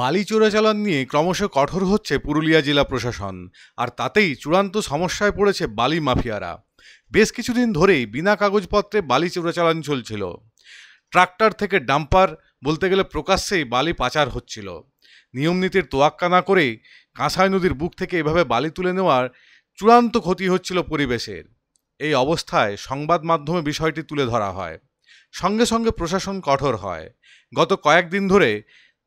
বালি চোরাচালান নিয়ে ক্রমশ কঠোর হচ্ছে পুরুলিয়া জেলা প্রশাসন আর তাতেই চূড়ান্ত সমস্যায় পড়েছে বালি মাফিয়ারা বেশ কিছুদিন ধরেই বিনা কাগজপত্রে বালি চোরাচালান চলছিল ট্রাক্টর থেকে ডাম্পার বলতে গেলে প্রকাশ্যেই বালি পাচার হচ্ছিল নিয়মনীতির তোয়াক্কা না করে কাঁসাই নদীর বুক থেকে এভাবে বালি তুলে নেওয়ার চূড়ান্ত ক্ষতি হচ্ছিল পরিবেশের এই অবস্থায় সংবাদ মাধ্যমে বিষয়টি তুলে ধরা হয় সঙ্গে সঙ্গে প্রশাসন কঠোর হয় গত কয়েকদিন ধরে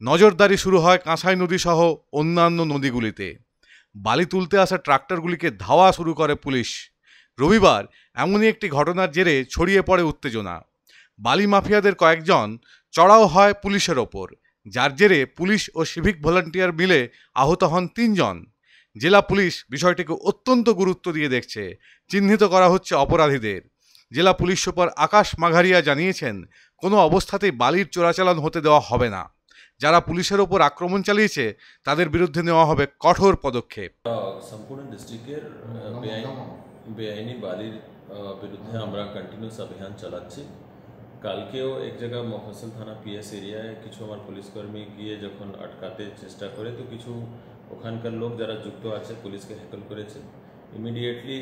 নজরদারি শুরু হয় কাঁসাই নদীসহ অন্যান্য নদীগুলিতে বালি তুলতে আসা ট্রাক্টরগুলিকে ধাওয়া শুরু করে পুলিশ রবিবার এমনই একটি ঘটনার জেরে ছড়িয়ে পড়ে উত্তেজনা বালি মাফিয়াদের কয়েকজন চড়াও হয় পুলিশের ওপর যার জেরে পুলিশ ও সিভিক ভলান্টিয়ার মিলে আহত হন তিনজন জেলা পুলিশ বিষয়টিকে অত্যন্ত গুরুত্ব দিয়ে দেখছে চিহ্নিত করা হচ্ছে অপরাধীদের জেলা পুলিশ সুপার আকাশ মাঘারিয়া জানিয়েছেন কোনো অবস্থাতেই বালির চোরাচালান হতে দেওয়া হবে না যারা পুলিশের ওপর আক্রমণ চালিয়েছে তাদের বিরুদ্ধে নেওয়া হবে কঠোর পদক্ষেপ সম্পূর্ণ ডিস্ট্রিক্টের বেআইনি বাড়ির বিরুদ্ধে আমরা কন্টিনিউস অভিযান চালাচ্ছি কালকেও এক জায়গা মফসল থানা পিএস এরিয়ায় কিছু আমার পুলিশকর্মী গিয়ে যখন আটকাতে চেষ্টা করে তো কিছু ওখানকার লোক যারা যুক্ত আছে পুলিশকে হ্যাকল করেছে ইমিডিয়েটলি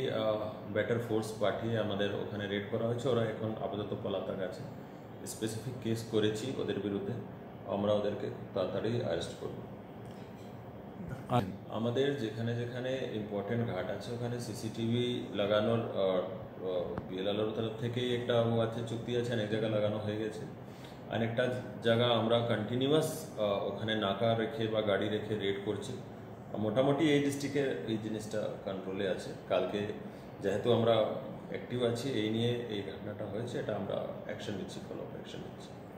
বেটার ফোর্স পাঠিয়ে আমাদের ওখানে রেড করা হয়েছে ওরা এখন আপাতত পলাতক আছে স্পেসিফিক কেস করেছি ওদের বিরুদ্ধে আমরা ওদেরকে তাড়াতাড়ি অ্যারেস্ট করব আমাদের যেখানে যেখানে ইম্পর্টেন্ট ঘাট আছে ওখানে সিসিটিভি লাগানোর বিএলআলোর তরফ থেকেই একটা ও আছে চুক্তি আছে অনেক জায়গা লাগানো হয়ে গেছে অনেকটা জায়গা আমরা কন্টিনিউয়াস ওখানে নাকা রেখে বা গাড়ি রেখে রেড করছি মোটামুটি এই ডিস্ট্রিক্টে এই জিনিসটা কন্ট্রোলে আছে কালকে যেহেতু আমরা অ্যাক্টিভ আছি এই নিয়ে এই ঘটনাটা হয়েছে এটা আমরা অ্যাকশন নিচ্ছি ফলো অ্যাকশন নিচ্ছি